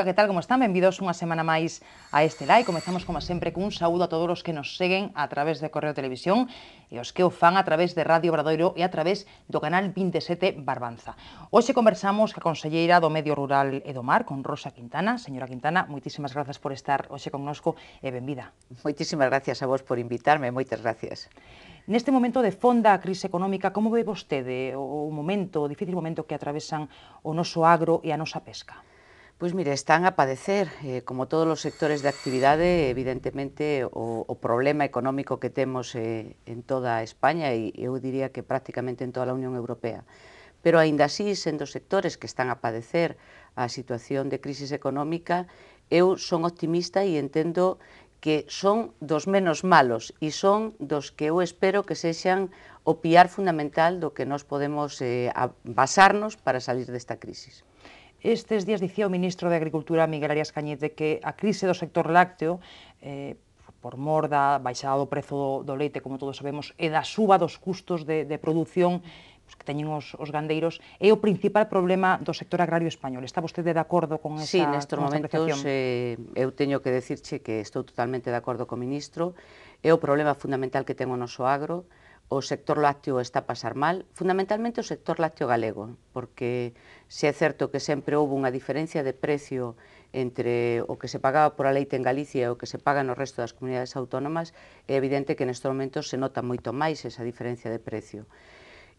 Ola, que tal, como están? Benvidos unha semana máis a este live. Comezamos, como sempre, cun saúdo a todos os que nos seguen a través de Correo Televisión e os que o fan a través de Radio Obradoiro e a través do canal 27 Barbanza. Hoxe conversamos ca Conselleira do Medio Rural e do Mar, con Rosa Quintana. Señora Quintana, moitísimas grazas por estar hoxe connosco e benvida. Moitísimas gracias a vos por invitarme, moitas gracias. Neste momento de fonda a crise económica, como ve vostede o momento, o difícil momento que atravesan o noso agro e a nosa pesca? Pois mire, están a padecer, eh, como todos os sectores de actividade, evidentemente o, o problema económico que temos eh, en toda España e eu diría que prácticamente en toda a Unión Europea. Pero aínda así, sendo sectores que están a padecer a situación de crisis económica, eu son optimista e entendo que son dos menos malos e son dos que eu espero que sexan o piar fundamental do que nos podemos eh, basarnos para salir desta crisis. Estes días dicía o ministro de Agricultura, Miguel Arias Cañete, que a crise do sector lácteo eh, por mor da baixada do prezo do, do leite, como todos sabemos, e da suba dos custos de, de produción pues, que teñen os, os gandeiros, é o principal problema do sector agrario español. Está vostede de acordo con esa Sí, nestes momentos eh, eu teño que decirche que estou totalmente de acordo co ministro. É o problema fundamental que ten o noso agro, o sector lácteo está a pasar mal, fundamentalmente o sector lácteo galego, porque se é certo que sempre houve unha diferencia de precio entre o que se pagaba por a leite en Galicia e o que se paga no resto das comunidades autónomas, é evidente que neste momento se nota moito máis esa diferencia de precio.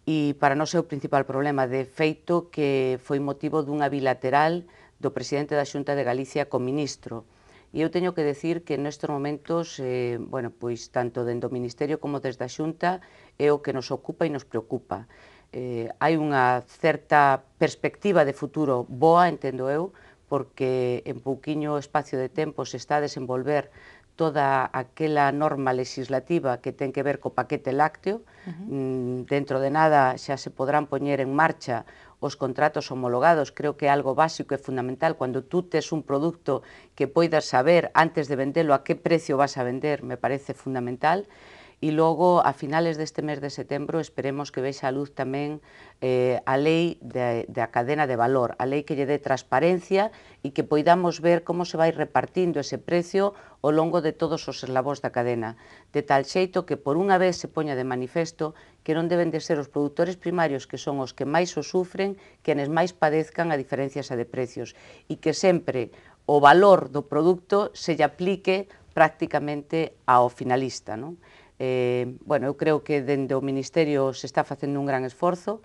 E para non ser o principal problema, de feito que foi motivo dunha bilateral do presidente da Xunta de Galicia co ministro, E eu teño que decir que nestes momentos, eh, bueno, pois tanto dentro do Ministerio como desde a Xunta, é o que nos ocupa e nos preocupa. Eh, hai unha certa perspectiva de futuro boa, entendo eu, porque en pouquiño espacio de tempo se está a desenvolver toda aquela norma legislativa que ten que ver co paquete lácteo. Uh -huh. Mm, dentro de nada xa se podrán poñer en marcha los contratos homologados, creo que algo básico y fundamental cuando tú te es un producto que puedas saber antes de venderlo a qué precio vas a vender, me parece fundamental. e logo a finales deste mes de setembro esperemos que vexa a luz tamén eh, a lei da cadena de valor, a lei que lle dé transparencia e que poidamos ver como se vai repartindo ese precio ao longo de todos os eslabóns da cadena, de tal xeito que por unha vez se poña de manifesto que non deben de ser os produtores primarios que son os que máis o sufren, quenes máis padezcan a diferencias de precios e que sempre o valor do produto se lle aplique prácticamente ao finalista. Non? Eh, bueno, eu creo que dende o Ministerio se está facendo un gran esforzo.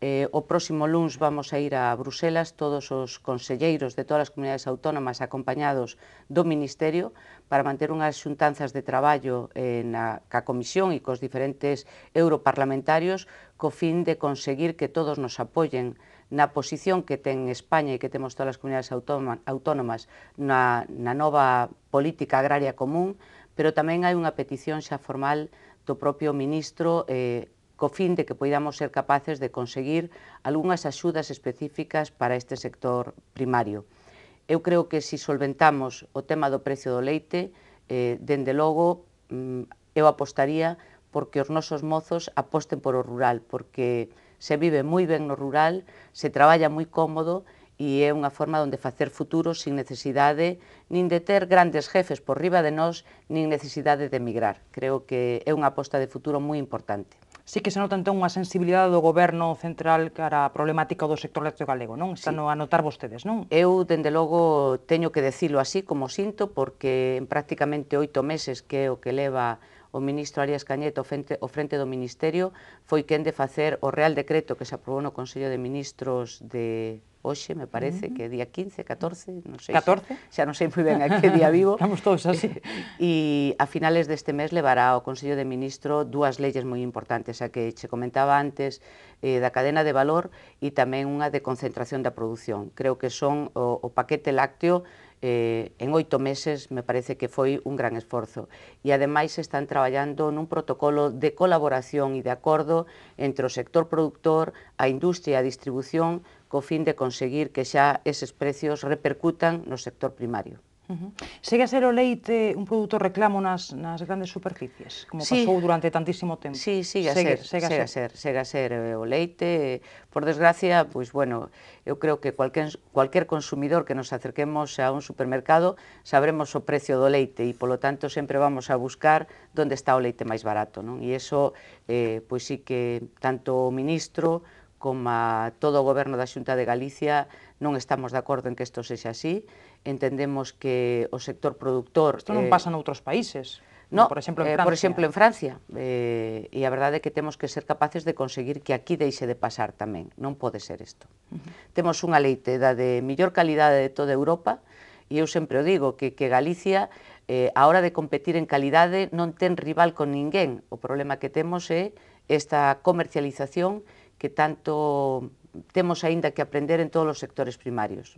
Eh, o próximo luns vamos a ir a Bruselas todos os conselleiros de todas as comunidades autónomas acompañados do Ministerio para manter unhas xuntanzas de traballo eh, na ca Comisión e cos diferentes europarlamentarios co fin de conseguir que todos nos apoyen na posición que ten España e que temos todas as comunidades autónoma, autónomas na, na nova política agraria común, pero tamén hai unha petición xa formal do propio ministro eh, co fin de que poidamos ser capaces de conseguir algunhas axudas específicas para este sector primario. Eu creo que se si solventamos o tema do precio do leite, eh, dende logo mm, eu apostaría porque os nosos mozos aposten por o rural, porque se vive moi ben no rural, se traballa moi cómodo e é unha forma onde facer futuro sin necesidade nin de ter grandes jefes por riba de nós, nin necesidade de emigrar. Creo que é unha aposta de futuro moi importante. Sí que se nota entón unha sensibilidade do goberno central cara a problemática do sector lácteo galego, non? Están sí. a notar vostedes, non? Eu, dende logo, teño que decilo así como sinto, porque en prácticamente oito meses que é o que leva o ministro Arias Cañete o frente, o frente do Ministerio foi quen de facer o Real Decreto que se aprobou no Consello de Ministros de Hoxe me parece uh -huh. que día 15, 14, non sei. 14? Xa, xa non sei moi ben a que día vivo. Estamos todos así. E a finales deste mes levará ao Consello de Ministro dúas leyes moi importantes, a que che comentaba antes eh, da cadena de valor e tamén unha de concentración da produción. Creo que son o, o paquete lácteo eh, en oito meses me parece que foi un gran esforzo. E ademais están traballando nun protocolo de colaboración e de acordo entre o sector productor, a industria e a distribución co fin de conseguir que xa eses precios repercutan no sector primario. Uh -huh. Segue a ser o leite un produto reclamo nas, nas grandes superficies, como sí. pasou durante tantísimo tempo. Sí, sigue a segue, ser, segue, segue a ser, segue a ser eh, o leite. Por desgracia, pois pues, bueno, eu creo que cualquier, cualquier consumidor que nos acerquemos a un supermercado sabremos o precio do leite e polo tanto sempre vamos a buscar onde está o leite máis barato, non? E iso eh, pois sí que tanto o ministro como todo o goberno da Xunta de Galicia non estamos de acordo en que isto sexa así entendemos que o sector productor... Isto non eh, pasa noutros países. No, por exemplo, en Francia. Eh, por exemplo, en Francia. Eh, e a verdade é que temos que ser capaces de conseguir que aquí deixe de pasar tamén. Non pode ser isto. Uh -huh. Temos unha da de millor calidade de toda Europa e eu sempre o digo, que, que Galicia, eh, a hora de competir en calidade, non ten rival con ninguén. O problema que temos é esta comercialización que tanto temos aínda que aprender en todos os sectores primarios.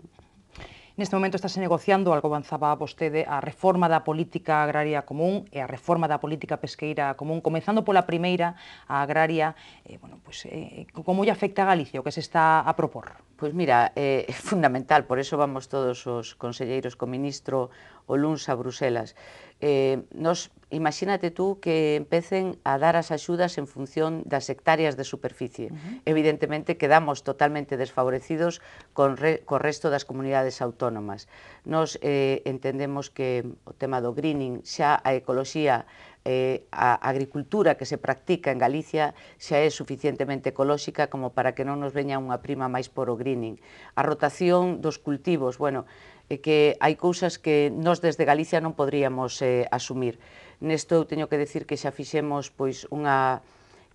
Neste momento estáse negociando, algo avanzaba vostede, a reforma da política agraria común e a reforma da política pesqueira común, comenzando pola primeira, a agraria, eh, bueno, pues, eh, como lle afecta a Galicia o que se está a propor? Pois mira, é eh, fundamental, por eso vamos todos os conselleiros co ministro o luns a Bruselas. Eh, nos, imagínate tú que empecen a dar as axudas en función das hectáreas de superficie. Uh -huh. Evidentemente quedamos totalmente desfavorecidos con re, co resto das comunidades autónomas. Nos eh, entendemos que o tema do greening, xa a ecoloxía eh, a agricultura que se practica en Galicia xa é suficientemente ecolóxica como para que non nos veña unha prima máis por o greening. A rotación dos cultivos, bueno, eh, que hai cousas que nós desde Galicia non podríamos eh, asumir. Nesto eu teño que decir que xa fixemos pois unha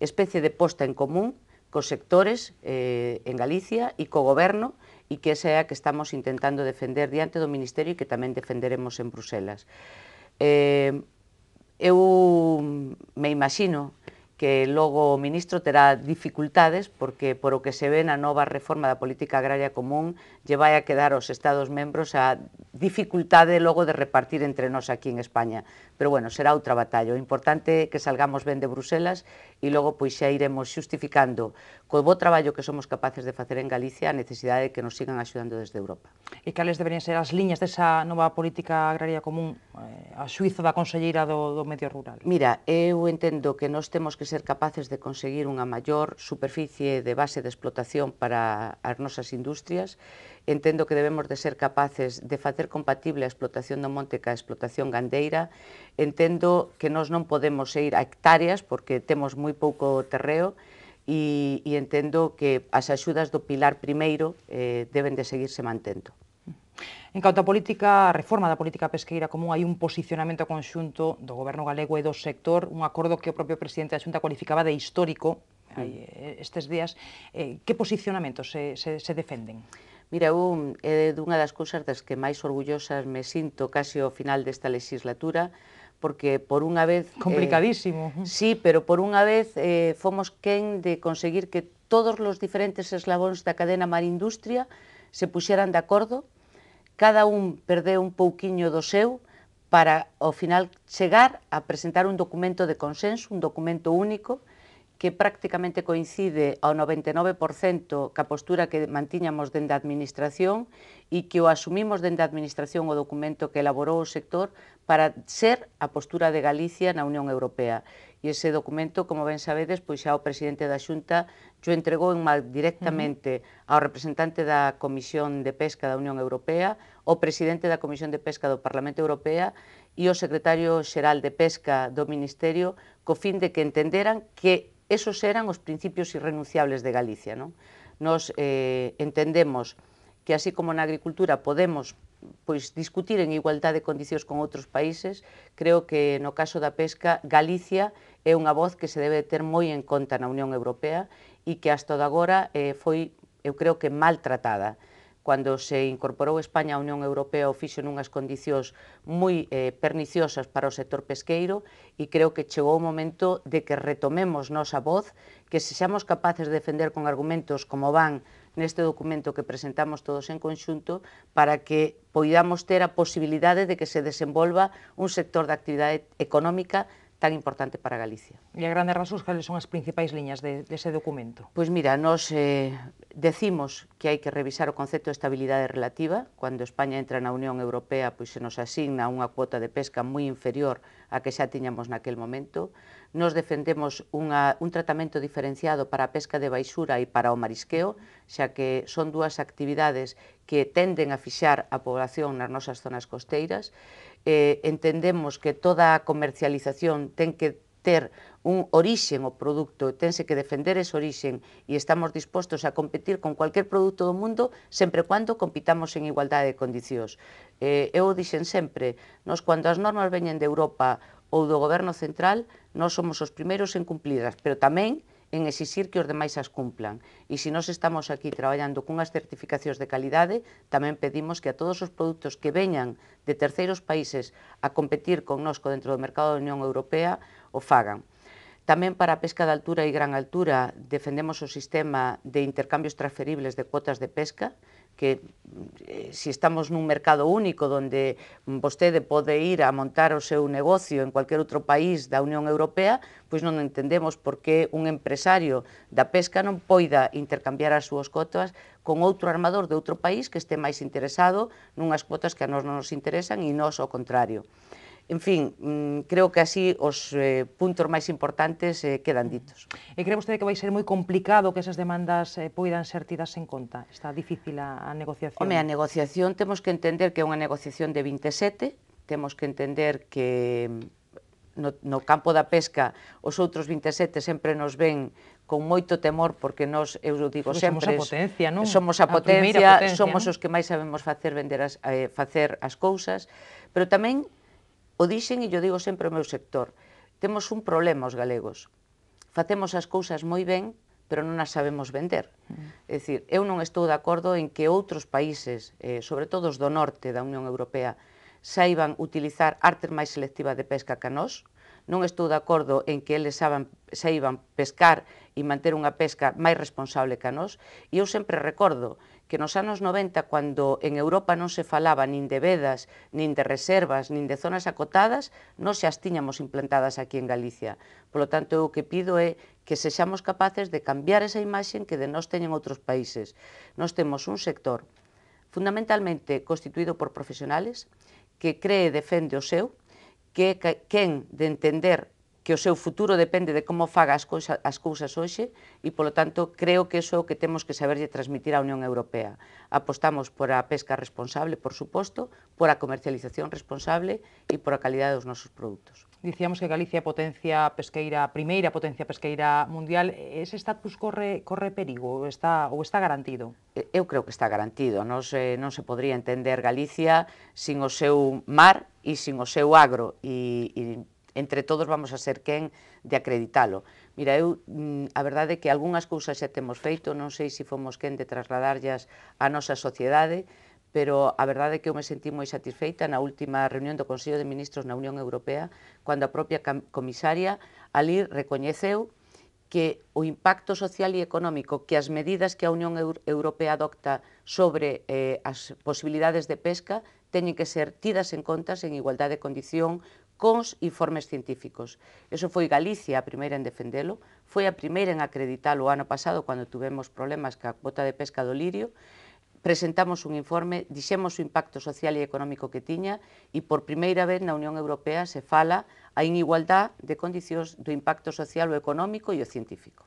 especie de posta en común cos sectores eh, en Galicia e co goberno, e que esa é a que estamos intentando defender diante do Ministerio e que tamén defenderemos en Bruselas. Eh, Eu me imagino que logo o ministro terá dificultades porque, por o que se ve na nova reforma da política agraria común, lle vai a quedar aos Estados membros a dificultade logo de repartir entre nós aquí en España. Pero bueno, será outra batalla. O importante é que salgamos ben de Bruselas e logo pois xa iremos xustificando co bo traballo que somos capaces de facer en Galicia a necesidade de que nos sigan axudando desde Europa. E cales deberían ser as liñas desa nova política agraria común eh, a suizo da Conselleira do, do Medio Rural? Mira, eu entendo que nós temos que ser capaces de conseguir unha maior superficie de base de explotación para as nosas industrias entendo que debemos de ser capaces de facer compatible a explotación do monte ca a explotación gandeira, entendo que nós non podemos ir a hectáreas porque temos moi moi pouco terreo e, e entendo que as axudas do Pilar primeiro eh, deben de seguirse mantendo. En canto a política, a reforma da política pesqueira común, hai un posicionamento conxunto do goberno galego e do sector, un acordo que o propio presidente da Xunta cualificaba de histórico aí, mm. eh, estes días. Eh, que posicionamentos se, se, se defenden? Mira, eu é eh, dunha das cousas das que máis orgullosas me sinto casi ao final desta legislatura, porque por unha vez... Eh, Complicadísimo. Eh, sí, pero por unha vez eh, fomos quen de conseguir que todos os diferentes eslabóns da cadena marindustria se puxeran de acordo, cada un perdeu un pouquiño do seu para, ao final, chegar a presentar un documento de consenso, un documento único, que prácticamente coincide ao 99% ca postura que mantiñamos dende a Administración e que o asumimos dende a Administración o documento que elaborou o sector para ser a postura de Galicia na Unión Europea. E ese documento, como ben sabedes, pois xa o presidente da Xunta xo entregou en directamente ao representante da Comisión de Pesca da Unión Europea, o presidente da Comisión de Pesca do Parlamento Europea e o secretario xeral de Pesca do Ministerio co fin de que entenderan que esos eran os principios irrenunciables de Galicia. Non? Nos eh, entendemos que así como na agricultura podemos pois discutir en igualdade de condicións con outros países, creo que no caso da pesca Galicia é unha voz que se debe ter moi en conta na Unión Europea e que hasta agora eh, foi, eu creo que, maltratada cando se incorporou España á Unión Europea o fixo nunhas condicións moi eh, perniciosas para o sector pesqueiro e creo que chegou o momento de que retomemos nosa voz, que se seamos capaces de defender con argumentos como van neste documento que presentamos todos en conxunto para que poidamos ter a posibilidade de que se desenvolva un sector de actividade económica tan importante para Galicia. E a grandes rasos, cales son as principais liñas de, dese de documento? Pois mira, nos eh, decimos que hai que revisar o concepto de estabilidade relativa. Cando España entra na Unión Europea, pois se nos asigna unha cuota de pesca moi inferior a que xa tiñamos naquel momento. Nos defendemos unha, un tratamento diferenciado para a pesca de baixura e para o marisqueo, xa que son dúas actividades que tenden a fixar a población nas nosas zonas costeiras eh, entendemos que toda a comercialización ten que ter un orixen o produto, tense que defender ese orixen e estamos dispostos a competir con cualquier produto do mundo sempre cuando compitamos en igualdade de condicións. Eh, eu dixen sempre, nos cando as normas veñen de Europa ou do goberno central, nós somos os primeiros en cumplidas, pero tamén en exixir que os demais as cumplan. E se nós estamos aquí traballando cunhas certificacións de calidade, tamén pedimos que a todos os produtos que veñan de terceiros países a competir connosco dentro do mercado da Unión Europea o fagan. Tamén para a pesca de altura e gran altura defendemos o sistema de intercambios transferibles de cuotas de pesca, que eh, si estamos nun mercado único onde vostede pode ir a montar o seu negocio en cualquier outro país da Unión Europea, pois non entendemos por que un empresario da pesca non poida intercambiar as súas cotas con outro armador de outro país que este máis interesado nunhas cotas que a nós non nos interesan e nós ao contrario. En fin, mm, creo que así os eh, puntos máis importantes eh, quedan ditos. E cree vostede que vai ser moi complicado que esas demandas eh, poidan ser tidas en conta? Está difícil a, a negociación? Home, a negociación temos que entender que é unha negociación de 27, temos que entender que mm, no, no campo da pesca os outros 27 sempre nos ven con moito temor porque nós, eu digo sempre, somos a potencia, non? Somos a, a potencia, potencia somos non? os que máis sabemos facer vender as, eh, facer as cousas, pero tamén O dixen e yo digo sempre o meu sector. Temos un problema os galegos. Facemos as cousas moi ben, pero non as sabemos vender. Mm. É dicir, eu non estou de acordo en que outros países, eh, sobre todo os do norte da Unión Europea, saiban utilizar artes máis selectivas de pesca que a nós. Non estou de acordo en que eles saban, saiban pescar e manter unha pesca máis responsable que a nós. E eu sempre recordo que nos anos 90, cando en Europa non se falaba nin de vedas, nin de reservas, nin de zonas acotadas, non se as tiñamos implantadas aquí en Galicia. Por lo tanto, o que pido é que sexamos capaces de cambiar esa imaxen que de nós teñen outros países. Nós temos un sector fundamentalmente constituído por profesionales que cree e defende o seu, que é quen de entender que o seu futuro depende de como faga as, cousa, as cousas hoxe e, polo tanto, creo que iso é o que temos que saberlle transmitir á Unión Europea. Apostamos por a pesca responsable, por suposto, por a comercialización responsable e por a calidade dos nosos produtos. Dicíamos que Galicia é potencia pesqueira, primeira potencia pesqueira mundial. Ese estatus corre, corre perigo está, ou está garantido? Eu creo que está garantido. Non se, non se podría entender Galicia sin o seu mar e sin o seu agro. E, e entre todos vamos a ser quen de acreditalo. Mira, eu mm, a verdade é que algunhas cousas xa temos feito, non sei se fomos quen de trasladarlas á nosa sociedade, pero a verdade é que eu me senti moi satisfeita na última reunión do Consello de Ministros na Unión Europea, cando a propia comisaria ali recoñeceu que o impacto social e económico que as medidas que a Unión Europea adopta sobre eh, as posibilidades de pesca teñen que ser tidas en contas en igualdade de condición cons informes científicos. Eso foi Galicia a primeira en defendelo, foi a primeira en acreditalo o ano pasado cando tuvemos problemas ca bota de pesca do lirio, presentamos un informe, dixemos o impacto social e económico que tiña e por primeira vez na Unión Europea se fala a inigualdad de condicións do impacto social, o económico e o científico.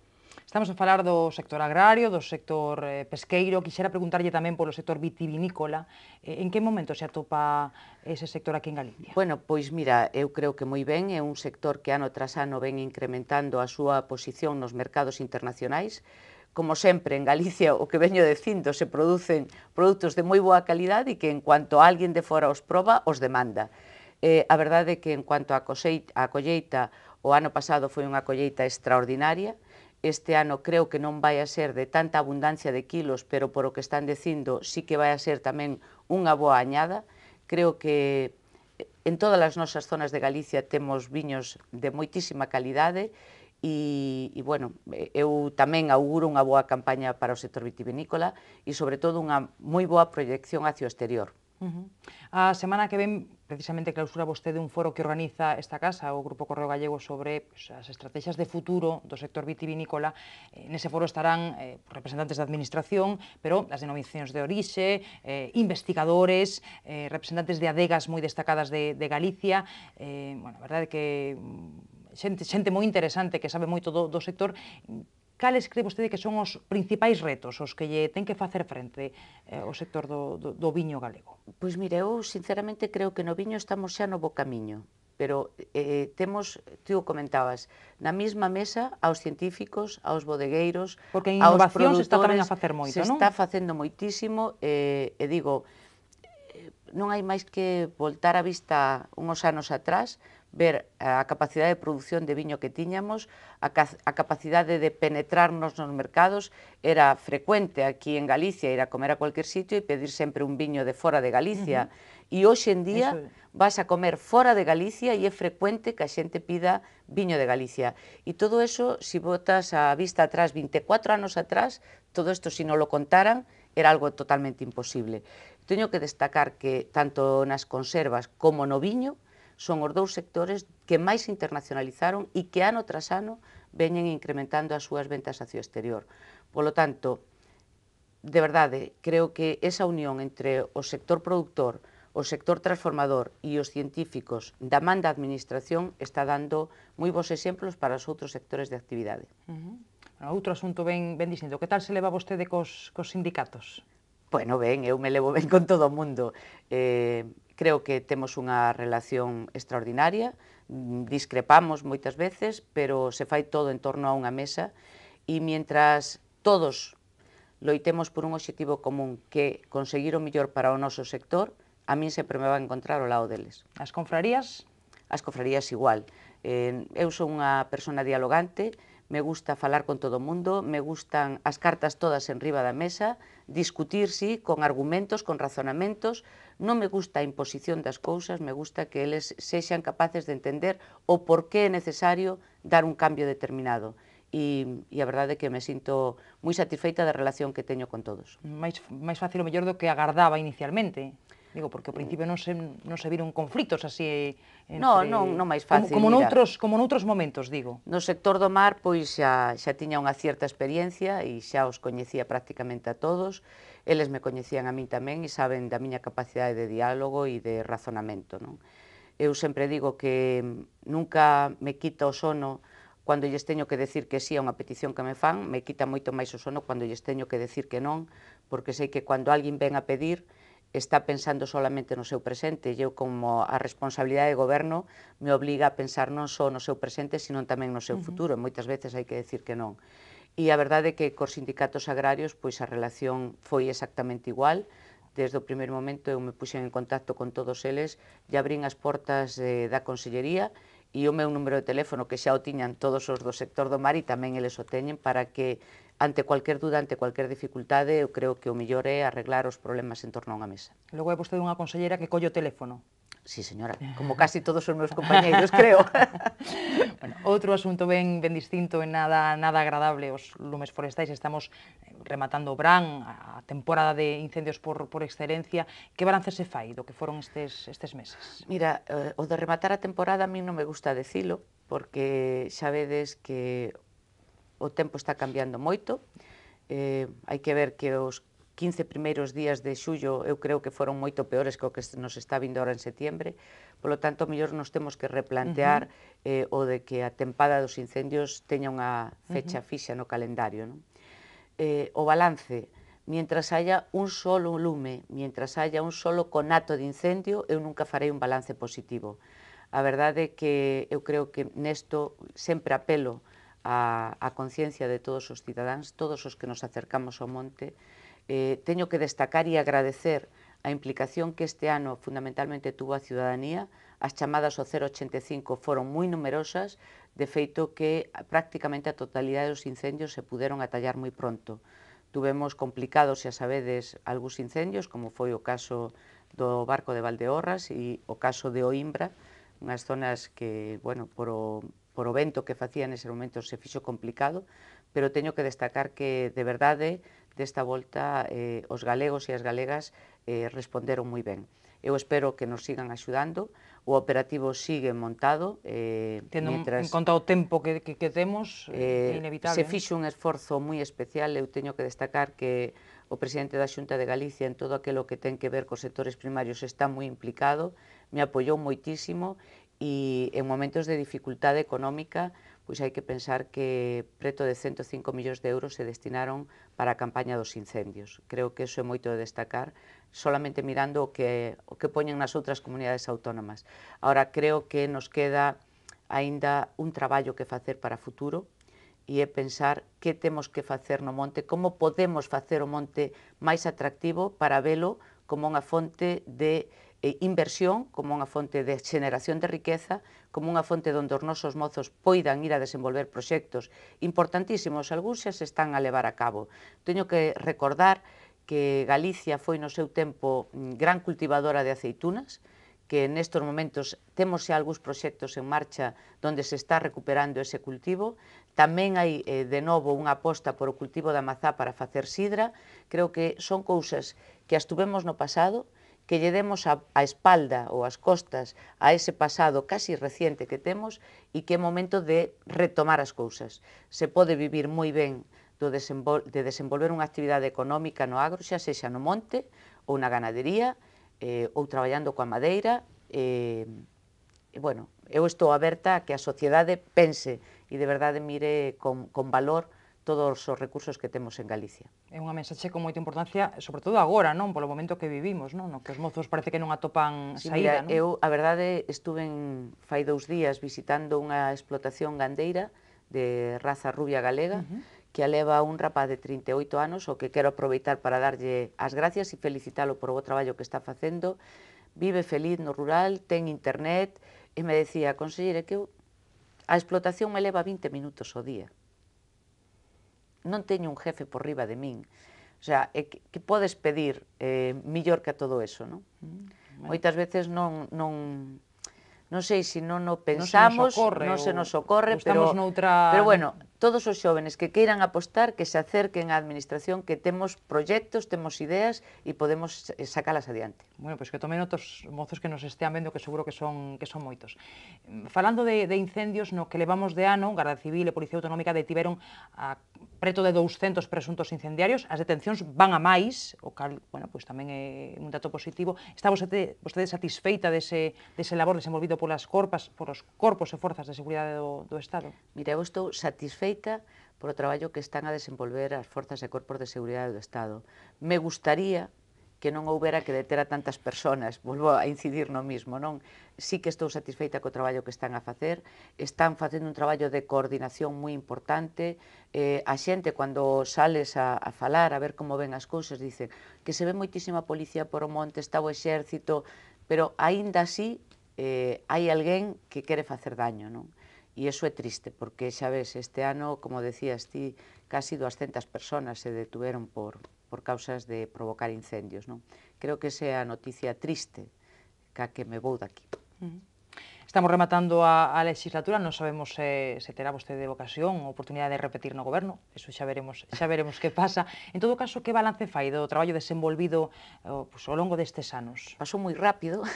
Estamos a falar do sector agrario, do sector eh, pesqueiro. Quixera preguntarlle tamén polo sector vitivinícola. Eh, en que momento se atopa ese sector aquí en Galicia? Bueno, pois mira, eu creo que moi ben. É un sector que ano tras ano ven incrementando a súa posición nos mercados internacionais. Como sempre, en Galicia, o que veño dicindo, se producen produtos de moi boa calidade e que en cuanto a alguén de fora os proba, os demanda. Eh, a verdade é que en cuanto a, coseita, a colleita, o ano pasado foi unha colleita extraordinaria, este ano creo que non vai a ser de tanta abundancia de kilos, pero por o que están dicindo, sí que vai a ser tamén unha boa añada. Creo que eh, en todas as nosas zonas de Galicia temos viños de moitísima calidade e, e bueno, eh, eu tamén auguro unha boa campaña para o sector vitivinícola e, sobre todo, unha moi boa proyección hacia o exterior. Uh -huh. A semana que ven, precisamente, clausura vostede un foro que organiza esta casa, o Grupo Correo Gallego, sobre pues, as estrategias de futuro do sector vitivinícola. Eh, nese foro estarán eh, representantes da administración, pero das denominacións de orixe, eh, investigadores, eh, representantes de adegas moi destacadas de, de Galicia. Eh, bueno, a verdade que mm, xente, xente moi interesante que sabe moito do, do sector Cales cree vostede que son os principais retos os que lle ten que facer frente eh, o sector do, do, do viño galego? Pois mire, eu sinceramente creo que no viño estamos xa no bo camiño pero eh, eh temos, tú comentabas, na mesma mesa aos científicos, aos bodegueiros, Porque a innovación se está tamén a facer moito, se non? Se está facendo moitísimo, eh, e digo, eh, non hai máis que voltar a vista uns anos atrás ver eh, a capacidade de produción de viño que tiñamos, a, a capacidade de penetrarnos nos mercados era frecuente aquí en Galicia, ir a comer a cualquier sitio e pedir sempre un viño de fora de Galicia. Uh -huh. E hoxe en día vas a comer fora de Galicia e é frecuente que a xente pida viño de Galicia. E todo eso, se si botas a vista atrás, 24 anos atrás, todo isto, se si non lo contaran, era algo totalmente imposible. Teño que destacar que tanto nas conservas como no viño, son os dous sectores que máis internacionalizaron e que ano tras ano veñen incrementando as súas ventas hacia o exterior. Polo tanto, de verdade, creo que esa unión entre o sector productor, o sector transformador e os científicos da man da administración está dando moi bons exemplos para os outros sectores de actividade. Uh -huh. Outro asunto ben, ben dicindo, Que tal se leva vostede cos, cos sindicatos? Bueno, ben, eu me levo ben con todo o mundo. Eh, Creo que temos unha relación extraordinaria, mm, discrepamos moitas veces, pero se fai todo en torno a unha mesa e mientras todos loitemos por un objetivo común que conseguir o mellor para o noso sector, a min sempre me va a encontrar ao lado deles. As confrarías? As confrarías igual. Eh, eu sou unha persona dialogante, me gusta falar con todo o mundo, me gustan as cartas todas en riba da mesa, discutir, sí, con argumentos, con razonamentos, Non me gusta a imposición das cousas, me gusta que eles sexan capaces de entender o porqué é necesario dar un cambio determinado. E, e a verdade é que me sinto moi satisfeita da relación que teño con todos. Mais, mais fácil o mellor do que agardaba inicialmente. Digo, porque ao principio non se, non se viron conflitos así entre... No, non, non máis fácil. Como, como, noutros, como noutros momentos, digo. No sector do mar, pois xa, xa tiña unha cierta experiencia e xa os coñecía prácticamente a todos eles me coñecían a min tamén e saben da miña capacidade de diálogo e de razonamento. Non? Eu sempre digo que mm, nunca me quita o sono cando lles teño que decir que sí a unha petición que me fan, me quita moito máis o sono cando lles teño que decir que non, porque sei que cando alguén ven a pedir, está pensando solamente no seu presente, e eu como a responsabilidade de goberno me obliga a pensar non só no seu presente, sino tamén no seu uh -huh. futuro, e moitas veces hai que decir que non. E a verdade é que cos sindicatos agrarios pois a relación foi exactamente igual, desde o primeiro momento eu me puxen en contacto con todos eles e abrín as portas eh, da Consellería e o meu número de teléfono que xa o tiñan todos os do sector do mar e tamén eles o teñen para que ante cualquier duda, ante cualquier dificultade, eu creo que o mellor é arreglar os problemas en torno a unha mesa. Logo é vostede unha consellera que colle o teléfono. Sí, señora, eh. como casi todos os meus compañeiros, creo. bueno, outro asunto ben ben distinto e nada nada agradable, os lumes forestais, estamos rematando o Bran, a temporada de incendios por, por excelencia. Que balance se fai do que foron estes, estes meses? Mira, eh, o de rematar a temporada a mí non me gusta decilo, porque xa vedes que o tempo está cambiando moito, eh, hai que ver que os 15 primeiros días de xullo eu creo que foron moito peores que o que nos está vindo ahora en setiembre, polo tanto, mellor nos temos que replantear uh -huh. eh, o de que a tempada dos incendios teña unha fecha uh -huh. fixa no calendario. Non? Eh, o balance, mientras haya un solo lume, mientras haya un solo conato de incendio, eu nunca farei un balance positivo. A verdade é que eu creo que nesto sempre apelo a, a conciencia de todos os cidadáns, todos os que nos acercamos ao monte, eh, teño que destacar e agradecer a implicación que este ano fundamentalmente tuvo a ciudadanía, as chamadas ao 085 foron moi numerosas, de feito que prácticamente a totalidade dos incendios se puderon atallar moi pronto. Tuvemos complicados, xa sabedes, algúns incendios, como foi o caso do barco de Valdeorras e o caso de Oimbra, unhas zonas que, bueno, por o, por o vento que facía nese momento se fixo complicado, pero teño que destacar que, de verdade, desta volta eh, os galegos e as galegas eh, responderon moi ben. Eu espero que nos sigan axudando, o operativo sigue montado. Eh, Tendo mientras, en conta o tempo que, que, que temos, eh, é eh, inevitable. Se eh. fixo un esforzo moi especial, eu teño que destacar que o presidente da Xunta de Galicia en todo aquilo que ten que ver cos sectores primarios está moi implicado, me apoiou moitísimo e en momentos de dificultade económica pois hai que pensar que preto de 105 millóns de euros se destinaron para a campaña dos incendios. Creo que iso é moito de destacar, solamente mirando o que, o que poñen nas outras comunidades autónomas. Ahora, creo que nos queda aínda un traballo que facer para futuro, e é pensar que temos que facer no monte, como podemos facer o monte máis atractivo para velo como unha fonte de eh, inversión como unha fonte de xeneración de riqueza, como unha fonte onde os nosos mozos poidan ir a desenvolver proxectos importantísimos, algúns xa se están a levar a cabo. Teño que recordar que Galicia foi no seu tempo mm, gran cultivadora de aceitunas, que nestos momentos temos xa algúns proxectos en marcha onde se está recuperando ese cultivo. Tamén hai eh, de novo unha aposta por o cultivo da mazá para facer sidra. Creo que son cousas que as tuvemos no pasado, que lle demos a, a espalda ou as costas a ese pasado casi reciente que temos e que é momento de retomar as cousas. Se pode vivir moi ben do desenvol de desenvolver unha actividade económica no agro, xa sexa no monte ou na ganadería, eh, ou traballando coa madeira, eh, e, bueno, eu estou aberta a que a sociedade pense e de verdade mire con, con valor todos os recursos que temos en Galicia. É unha mensaxe con moita importancia, sobre todo agora, non polo momento que vivimos, non? No que os mozos parece que non atopan sí, saída, mira, non? Eu, a verdade, estuve en, fai dous días visitando unha explotación gandeira de raza rubia galega, uh -huh que leva un rapaz de 38 anos, o que quero aproveitar para darlle as gracias e felicitalo por o traballo que está facendo. Vive feliz no rural, ten internet, e me decía, conselleira, que eu, a explotación me leva 20 minutos ao día non teño un jefe por riba de min. O sea, é que, que podes pedir eh, millor que a todo eso, non? Mm, Moitas veces non, non, non sei se non o pensamos, non se nos ocorre, non se nos ocorre pero, noutra... pero bueno, Todos os xóvenes que queiran apostar, que se acerquen á administración, que temos proxectos, temos ideas e podemos eh, sacalas adiante. Bueno, pois que tomen outros mozos que nos estean vendo que seguro que son que son moitos. Mm, falando de, de incendios, no que levamos de ano, Garda Civil e Policía Autonómica detiveron a preto de 200 presuntos incendiarios, as detencións van a máis, o cal, bueno, pois tamén é un dato positivo. Está vostede, vostede satisfeita dese, dese labor desenvolvido polas corpas, polos corpos e forzas de seguridade do, do Estado? Mire, eu estou satisfeita satisfeita o traballo que están a desenvolver as forzas e corpos de seguridade do Estado. Me gustaría que non houbera que deter a tantas persoas, volvo a incidir no mismo, non? Sí que estou satisfeita co traballo que están a facer, están facendo un traballo de coordinación moi importante, eh, a xente cando sales a, a falar, a ver como ven as cousas, dice que se ve moitísima policía por o monte, está o exército, pero aínda así eh, hai alguén que quere facer daño, non? E iso é triste, porque xa ves, este ano, como decías ti, casi 200 personas se detuveron por, por causas de provocar incendios. Non? Creo que esa é a noticia triste ca que me vou daqui. Uh -huh. Estamos rematando a, a legislatura, non sabemos se, se terá vostede ocasión ou oportunidade de repetir no goberno, eso xa veremos, xa veremos que pasa. En todo caso, que balance fai do traballo desenvolvido o, pues, ao longo destes anos? Pasou moi rápido,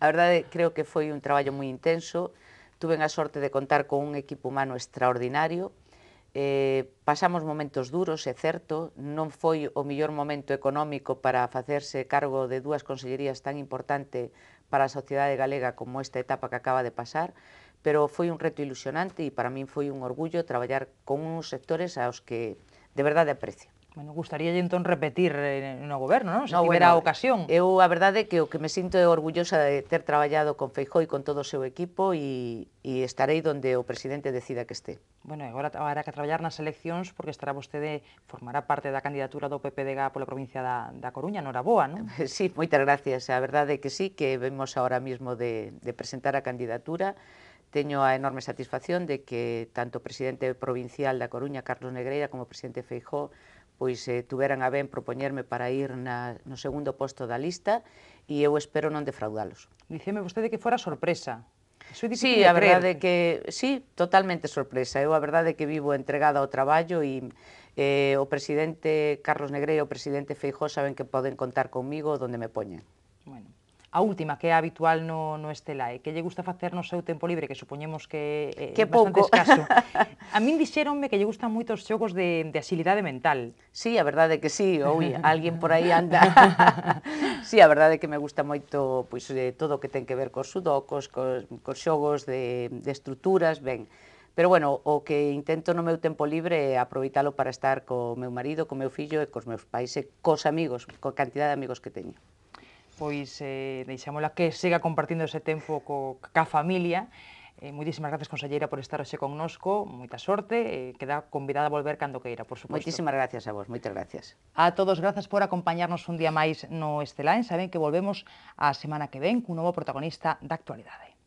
a verdade creo que foi un traballo moi intenso, Tuven a sorte de contar con un equipo humano extraordinario, eh, pasamos momentos duros, é certo, non foi o mellor momento económico para facerse cargo de dúas consellerías tan importante para a sociedade galega como esta etapa que acaba de pasar, pero foi un reto ilusionante e para min foi un orgullo traballar con uns sectores aos que de verdade aprecio. Bueno, gustaría entón repetir eh, no goberno, non? Se no, tivera bueno, ocasión. Eu a verdade que o que me sinto é orgullosa de ter traballado con Feijó e con todo o seu equipo e, e estarei donde o presidente decida que este. Bueno, agora habrá que traballar nas eleccións porque estará vostede, formará parte da candidatura do PPDG pola provincia da, da Coruña, Noraboa, non? Sí, moitas gracias. A verdade que sí, que vemos ahora mismo de, de presentar a candidatura teño a enorme satisfacción de que tanto o presidente provincial da Coruña, Carlos Negreira, como o presidente Feijó pois eh, tuveran a ben propoñerme para ir na, no segundo posto da lista e eu espero non defraudalos. Dicime vostede que fora sorpresa. Eso é sí, a verdade que sí, totalmente sorpresa. Eu a verdade que vivo entregada ao traballo e eh, o presidente Carlos Negreira e o presidente Feijó saben que poden contar comigo onde me poñen. Bueno a última, que é habitual no, no e que lle gusta facer no seu tempo libre, que supoñemos que eh, é eh, bastante pouco. escaso. A min dixeronme que lle gustan moito os xogos de, de asilidade mental. Sí, a verdade que sí, ou alguén por aí anda. sí, a verdade que me gusta moito pois, pues, eh, todo o que ten que ver cos sudocos, cos, cos xogos de, de estruturas, ben, Pero bueno, o que intento no meu tempo libre é aproveitalo para estar co meu marido, co meu fillo e cos meus pais e cos amigos, coa cantidad de amigos que teño pois eh, deixámola que siga compartindo ese tempo co, ca familia. Eh, moitísimas gracias, conselleira, por estar hoxe connosco. Moita sorte. Eh, queda convidada a volver cando queira, por suposto. Moitísimas gracias a vos, moitas gracias. A todos, grazas por acompañarnos un día máis no Estelain. Saben que volvemos a semana que ven cun novo protagonista da actualidade.